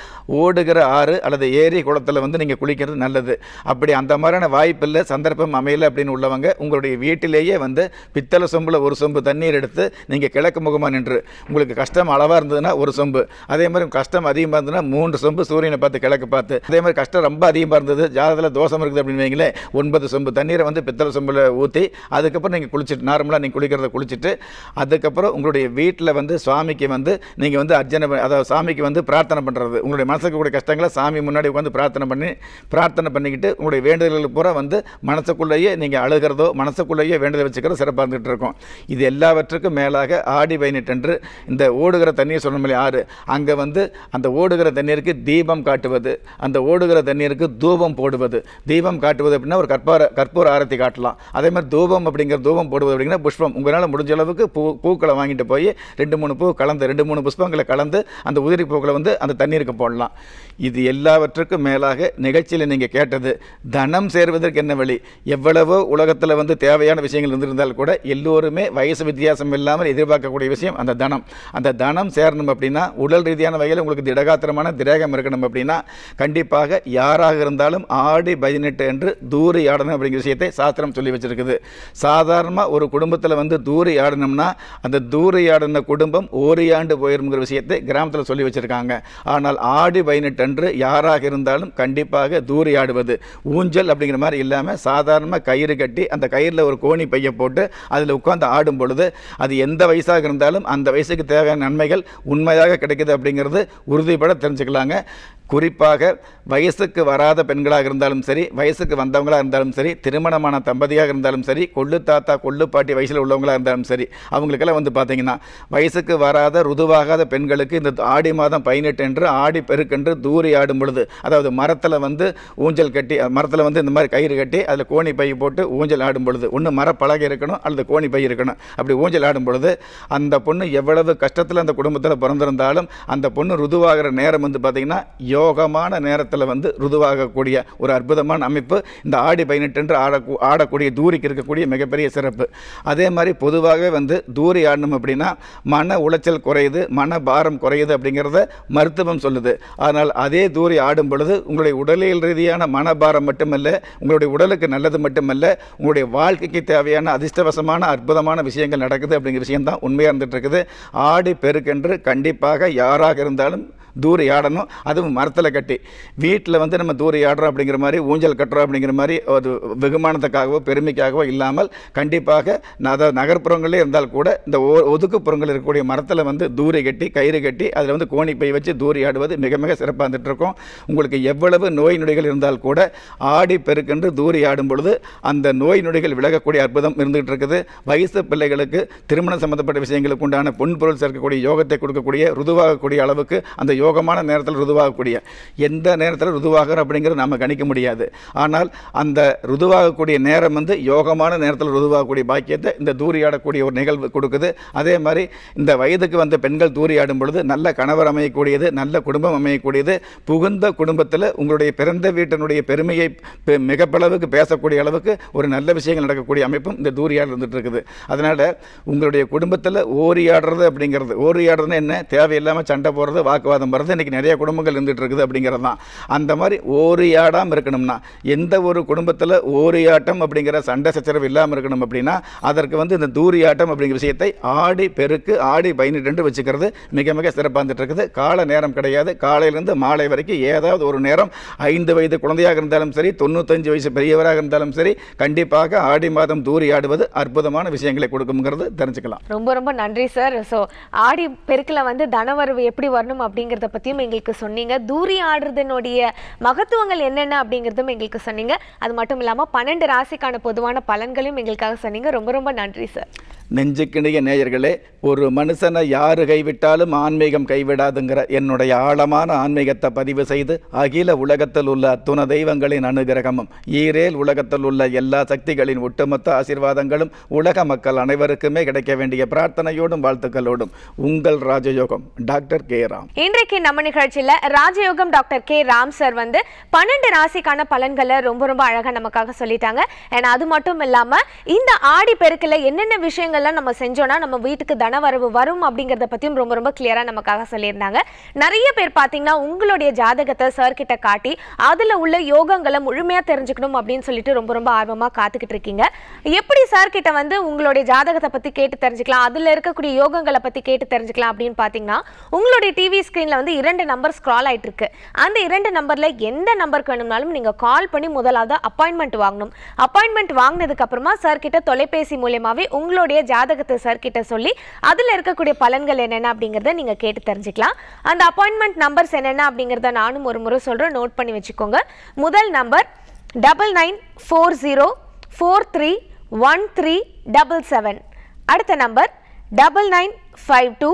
ஓடுகிற ஆறு அல்லது ஏரி குளத்தில் வந்து நீங்கள் குளிக்கிறது நல்லது அப்படி அந்த மாதிரியான வாய்ப்பு இல்லை சந்தர்ப்பம் அமையல அப்படின்னு உள்ளவங்க உங்களுடைய வீட்டிலேயே வந்து பித்தளை சொம்பில் ஒரு சொம்பு தண்ணீர் எடுத்து நீங்கள் கிழக்கு முகமாக நின்று உங்களுக்கு கஷ்டம் அளவாக இருந்ததுன்னா ஒரு சொம்பு அதே மாதிரி கஷ்டம் அதிகமாக இருந்ததுன்னா மூன்று சொம்பு சூரியனை பார்த்து கிழக்கு பார்த்து அதே மாதிரி கஷ்டம் ரொம்ப அதிகமாக இருந்தது ஜாதகத்தில் தோஷம் இருக்குது அப்படின்னு வைங்களேன் ஒன்பது சொம்பு தண்ணீரை வந்து பித்தளை சொம்பில் ஊற்றி அதுக்கப்புறம் நீங்கள் குளிச்சுட்டு நார்மலாக நீங்கள் குளிக்கிறத குளிச்சுட்டு அதுக்கப்புறம் உங்களுடைய வீட்டில் வந்து சுவாமிக்கு வந்து நீங்கள் வந்து அர்ஜனை அதாவது சாமிக்கு வந்து பிரார்த்தனை பண்ணுறது உங்களுடைய மனசுக்கு கூட கஷ்டங்களை சாமி முன்னாடி உட்காந்து பிரார்த்தனை பண்ணி பிரார்த்தனை பண்ணிக்கிட்டு உங்களுடைய வேண்டுதல்கள் பூரா வந்து மனசுக்குள்ளேயே நீங்கள் அழுகிறதோ மனசுக்குள்ளேயே வேண்டுதல் வச்சுக்கிறதோ சிறப்பாக இருந்துகிட்டு இருக்கும் இது எல்லாவற்றுக்கும் மேலாக ஆடி என்று இந்த ஓடுகிற தண்ணீர் சொன்ன ஆறு அங்கே வந்து அந்த ஓடுகிற தண்ணீருக்கு தீபம் காட்டுவது அந்த ஓடுகிற கொதிக்கிற தண்ணீருக்கு தூபம் போடுவது தீபம் காட்டுவது அப்படின்னா ஒரு கற்பூர கற்பூர ஆரத்தி காட்டலாம் அதே மாதிரி தூபம் அப்படிங்கிற தூபம் போடுவது அப்படிங்கிற புஷ்பம் உங்களால் முடிஞ்ச அளவுக்கு பூ பூக்களை வாங்கிட்டு போய் ரெண்டு மூணு பூ கலந்து ரெண்டு மூணு புஷ்பங்களை கலந்து அந்த உதிரி பூக்களை வந்து அந்த தண்ணீருக்கு போடலாம் இது எல்லாவற்றுக்கும் மேலாக நிகழ்ச்சியில் நீங்கள் கேட்டது தனம் சேர்வதற்கு என்ன வழி எவ்வளவோ உலகத்தில் வந்து தேவையான விஷயங்கள் இருந்திருந்தால் கூட எல்லோருமே வயசு வித்தியாசம் இல்லாமல் எதிர்பார்க்கக்கூடிய விஷயம் அந்த தனம் அந்த தனம் சேரணும் அப்படின்னா உடல் ரீதியான வகையில் உங்களுக்கு திடகாத்திரமான திரேகம் இருக்கணும் அப்படின்னா கண்டிப்பாக யாராக இருந்தாலும் ஆடி பதினெட்டு என்று தூரி ஆடணும் அப்படிங்கிற விஷயத்தை சாஸ்திரம் சொல்லி வச்சுருக்குது சாதாரணமாக ஒரு குடும்பத்தில் வந்து தூரி ஆடணும்னா அந்த தூரி ஆடின குடும்பம் ஓரியாண்டு போயிருங்கிற விஷயத்தை கிராமத்தில் சொல்லி வச்சுருக்காங்க ஆனால் ஆடி பதினெட்டு அன்று யாராக இருந்தாலும் கண்டிப்பாக தூரி ஆடுவது ஊஞ்சல் அப்படிங்கிற மாதிரி இல்லாமல் சாதாரணமாக கயிறு கட்டி அந்த கயிறில் ஒரு கோணி பைய போட்டு அதில் உட்காந்து ஆடும் பொழுது அது எந்த வயசாக இருந்தாலும் அந்த வயசுக்கு தேவையான நன்மைகள் உண்மையாக கிடைக்குது அப்படிங்கிறது உறுதிப்பட தெரிஞ்சுக்கலாங்க குறிப்பாக வயசுக்கு வராத பெண்களாக இருந்தாலும் சரி வயசுக்கு வந்தவங்களாக இருந்தாலும் சரி திருமணமான தம்பதியாக இருந்தாலும் சரி கொள்ளு தாத்தா கொள்ளு பாட்டி வயசில் உள்ளவங்களாக இருந்தாலும் சரி அவங்களுக்கெல்லாம் வந்து பார்த்திங்கன்னா வயசுக்கு வராத ருதுவாகாத பெண்களுக்கு இந்த ஆடி மாதம் பதினெட்டு என்று ஆடி பெருக்கென்று தூரி ஆடும் பொழுது அதாவது மரத்தில் வந்து ஊஞ்சல் கட்டி மரத்தில் வந்து இந்த மாதிரி கயிறு கட்டி அதில் கோணி பை போட்டு ஊஞ்சல் ஆடும் பொழுது ஒன்று மரப்பலகை இருக்கணும் அல்லது கோணி பை இருக்கணும் அப்படி ஊஞ்சல் ஆடும் பொழுது அந்த பொண்ணு எவ்வளவு கஷ்டத்தில் அந்த குடும்பத்தில் பிறந்திருந்தாலும் அந்த பொண்ணு ருதுவாகிற நேரம் வந்து பார்த்திங்கன்னா யோகமான நேரத்தில் வந்து ருதுவாகக்கூடிய ஒரு அற்புதமான அமைப்பு இந்த ஆடி பதினெட்டென்று ஆடக்கு ஆடக்கூடிய தூரிக்கு இருக்கக்கூடிய மிகப்பெரிய சிறப்பு அதே மாதிரி பொதுவாகவே வந்து தூரி ஆடணும் அப்படின்னா மன உளைச்சல் குறையுது மன பாரம் குறையுது அப்படிங்கிறத மருத்துவம் சொல்லுது அதனால் அதே தூரி ஆடும் பொழுது உங்களுடைய உடலியல் ரீதியான மனபாரம் மட்டுமல்ல உங்களுடைய உடலுக்கு நல்லது மட்டுமல்ல உங்களுடைய வாழ்க்கைக்கு தேவையான அதிர்ஷ்டவசமான அற்புதமான விஷயங்கள் நடக்குது அப்படிங்கிற விஷயம் தான் உண்மையாக இருந்துகிட்டு இருக்குது ஆடி பெருக்கென்று கண்டிப்பாக யாராக இருந்தாலும் தூரி ஆடணும் அதுவும் மரத்தில் கட்டி வீட்டில் வந்து நம்ம தூரையாடுறோம் ஆடுறோம் அப்படிங்கிற மாதிரி ஊஞ்சல் கட்டுறோம் அப்படிங்கிற மாதிரி அது வெகுமானத்துக்காகவோ பெருமைக்காகவோ இல்லாமல் கண்டிப்பாக அதாவது நகர்ப்புறங்களே இருந்தால் கூட இந்த ஒதுக்குப்புறங்கள் இருக்கக்கூடிய மரத்தில் வந்து தூரி கட்டி கயிறு கட்டி அதில் வந்து கோணிப்பை வச்சு தூரி ஆடுவது மிக மிக சிறப்பாக இருந்துகிட்ருக்கும் உங்களுக்கு எவ்வளவு நோய் நொடிகள் இருந்தால் கூட ஆடி பெருக்கென்று தூரி ஆடும் பொழுது அந்த நோய் நொடிகள் விலகக்கூடிய அற்புதம் இருந்துகிட்டு இருக்குது வயசு பிள்ளைகளுக்கு திருமணம் சம்மந்தப்பட்ட விஷயங்களுக்கு உண்டான பொன்பொருள் சேர்க்கக்கூடிய யோகத்தை கொடுக்கக்கூடிய ருதுவாகக்கூடிய அளவுக்கு அந்த யோகமான நேரத்தில் ருதுவாகக்கூடிய எந்த நேரத்தில் ருதுவாகிற அப்படிங்கிறது நம்ம கணிக்க முடியாது ஆனால் அந்த ருதுவாகக்கூடிய நேரம் வந்து யோகமான நேரத்தில் ருதுவாகக்கூடிய பாக்கியத்தை இந்த தூரியாடக்கூடிய ஒரு நிகழ்வு கொடுக்குது அதே மாதிரி இந்த வயதுக்கு வந்த பெண்கள் தூரியாடும் பொழுது நல்ல கணவர் அமையக்கூடியது நல்ல குடும்பம் அமையக்கூடியது புகுந்த குடும்பத்தில் உங்களுடைய பிறந்த வீட்டினுடைய பெருமையை மிகப்பளவுக்கு பேசக்கூடிய அளவுக்கு ஒரு நல்ல விஷயங்கள் நடக்கக்கூடிய அமைப்பும் இந்த தூரியாடல் இருந்துட்டு இருக்குது அதனால் உங்களுடைய குடும்பத்தில் ஓரியாடுறது அப்படிங்கிறது ஓரியாடுறதுன்னு என்ன தேவையில்லாமல் சண்டை போடுறது வாக்குவாதம் மாதிரி இன்றைக்கி நிறைய குடும்பங்கள் இருந்துகிட்டு இருக்குது அப்படிங்கிறது தான் அந்த மாதிரி ஒரு ஆடாமல் இருக்கணும்னா எந்த ஒரு குடும்பத்தில் ஒரு ஆட்டம் அப்படிங்கிற சண்டை சச்சரவு இல்லாமல் இருக்கணும் அப்படின்னா அதற்கு வந்து இந்த தூரி ஆட்டம் அப்படிங்கிற விஷயத்தை ஆடி பெருக்கு ஆடி பதினெட்டு வச்சுக்கிறது மிக மிக சிறப்பாக இருக்குது கால நேரம் கிடையாது காலையிலேருந்து மாலை வரைக்கும் ஏதாவது ஒரு நேரம் ஐந்து வயது குழந்தையாக இருந்தாலும் சரி தொண்ணூத்தஞ்சு வயசு பெரியவராக இருந்தாலும் சரி கண்டிப்பாக ஆடி மாதம் தூரி ஆடுவது அற்புதமான விஷயங்களை கொடுக்குங்கிறது தெரிஞ்சுக்கலாம் ரொம்ப ரொம்ப நன்றி சார் ஸோ ஆடி பெருக்கில் வந்து தனவரவு எப்படி வரணும் அப்படிங்கிறது அப்படிங்கிறத பற்றியும் எங்களுக்கு சொன்னீங்க தூரி ஆடுறதுனுடைய மகத்துவங்கள் என்னென்ன அப்படிங்கிறதும் எங்களுக்கு சொன்னீங்க அது மட்டும் இல்லாமல் பன்னெண்டு ராசிக்கான பொதுவான பலன்களையும் எங்களுக்காக சொன்னீங்க ரொம்ப ரொம்ப நன்றி சார் நெஞ்சுக்கிணைய நேயர்களே ஒரு மனுஷனை யார் கைவிட்டாலும் ஆன்மீகம் கைவிடாதுங்கிற என்னுடைய ஆழமான ஆன்மீகத்தை பதிவு செய்து அகில உலகத்தில் உள்ள அத்துண தெய்வங்களின் அனுகிரகமும் ஈரேல் உலகத்தில் உள்ள எல்லா சக்திகளின் ஒட்டுமொத்த ஆசீர்வாதங்களும் உலக மக்கள் அனைவருக்குமே கிடைக்க வேண்டிய பிரார்த்தனையோடும் வாழ்த்துக்களோடும் உங்கள் ராஜயோகம் டாக்டர் கே ராம் இன்றைக்கு இன்னைக்கு நம்ம நிகழ்ச்சியில் ராஜயோகம் டாக்டர் கே ராம் சார் வந்து பன்னெண்டு ராசிக்கான பலன்களை ரொம்ப ரொம்ப அழகாக நமக்காக சொல்லிட்டாங்க ஏன்னா அது மட்டும் இல்லாமல் இந்த ஆடி பெருக்கில் என்னென்ன விஷயங்கள்லாம் நம்ம செஞ்சோன்னா நம்ம வீட்டுக்கு தனவரவு வரும் அப்படிங்கிறத பற்றியும் ரொம்ப ரொம்ப கிளியராக நமக்காக சொல்லியிருந்தாங்க நிறைய பேர் பார்த்தீங்கன்னா உங்களுடைய ஜாதகத்தை கிட்ட காட்டி அதில் உள்ள யோகங்களை முழுமையாக தெரிஞ்சுக்கணும் அப்படின்னு சொல்லிட்டு ரொம்ப ரொம்ப ஆர்வமாக காத்துக்கிட்டு இருக்கீங்க எப்படி சார் கிட்ட வந்து உங்களுடைய ஜாதகத்தை பற்றி கேட்டு தெரிஞ்சுக்கலாம் அதில் இருக்கக்கூடிய யோகங்களை பற்றி கேட்டு தெரிஞ்சுக்கலாம் அப்படின்னு பார்த்தீங்கன்னா உங்களுடைய டிவி ஸ்க்ரீனில் வந்து இரண்டு நம்பர் ஸ்க்ரால் ஆகிட்டு இருக்கு அந்த இரண்டு நம்பரில் எந்த நம்பருக்கு வேணும்னாலும் நீங்கள் கால் பண்ணி முதலாவது அப்பாயின்மெண்ட் வாங்கணும் அப்பாயின்மெண்ட் வாங்கினதுக்கு அப்புறமா சார்கிட்ட தொலைபேசி மூலியமாகவே உங்களுடைய ஜாதகத்தை சார்கிட்ட சொல்லி அதில் இருக்கக்கூடிய பலன்கள் என்னென்ன அப்படிங்கிறத நீங்கள் கேட்டு தெரிஞ்சுக்கலாம் அந்த அப்பாயின்மெண்ட் நம்பர்ஸ் என்னென்ன அப்படிங்கிறத நானும் ஒரு முறை சொல்கிறேன் நோட் பண்ணி வச்சுக்கோங்க முதல் number double nine four zero four three one three double seven அடுத்த number double nine five two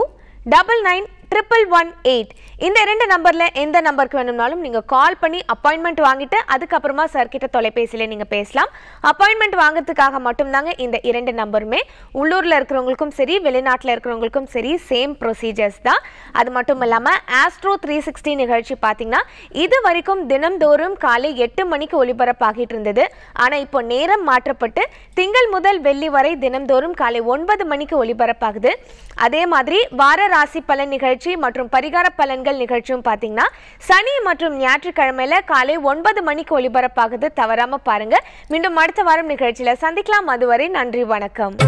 double nine triple one eight. இந்த இரண்டு நம்பரில் எந்த நம்பருக்கு வேணும்னாலும் நீங்கள் கால் பண்ணி அப்பாயின்மெண்ட் வாங்கிட்டு அதுக்கப்புறமா சார் கிட்ட தொலைபேசியில் நீங்கள் பேசலாம் அப்பாயின்மெண்ட் வாங்குறதுக்காக மட்டும்தாங்க இந்த இரண்டு நம்பருமே உள்ளூரில் இருக்கிறவங்களுக்கும் சரி வெளிநாட்டில் இருக்கிறவங்களுக்கும் சரி சேம் ப்ரொசீஜர்ஸ் தான் அது மட்டும் இல்லாமல் ஆஸ்ட்ரோ த்ரீ சிக்ஸ்டி நிகழ்ச்சி பாத்தீங்கன்னா இது வரைக்கும் தினம்தோறும் காலை எட்டு மணிக்கு ஒளிபரப்பாகிட்டு இருந்தது ஆனால் இப்போ நேரம் மாற்றப்பட்டு திங்கள் முதல் வெள்ளி வரை தினம்தோறும் காலை ஒன்பது மணிக்கு ஒளிபரப்பாகுது அதே மாதிரி வார ராசி பலன் நிகழ்ச்சி மற்றும் பரிகார பலன்கள் செய்திகள் நிகழ்ச்சியும் பார்த்தீங்கன்னா சனி மற்றும் ஞாயிற்றுக்கிழமையில காலை ஒன்பது மணிக்கு ஒளிபரப்பாகுது தவறாம பாருங்க மீண்டும் அடுத்த வாரம் நிகழ்ச்சியில சந்திக்கலாம் அதுவரை நன்றி வணக்கம்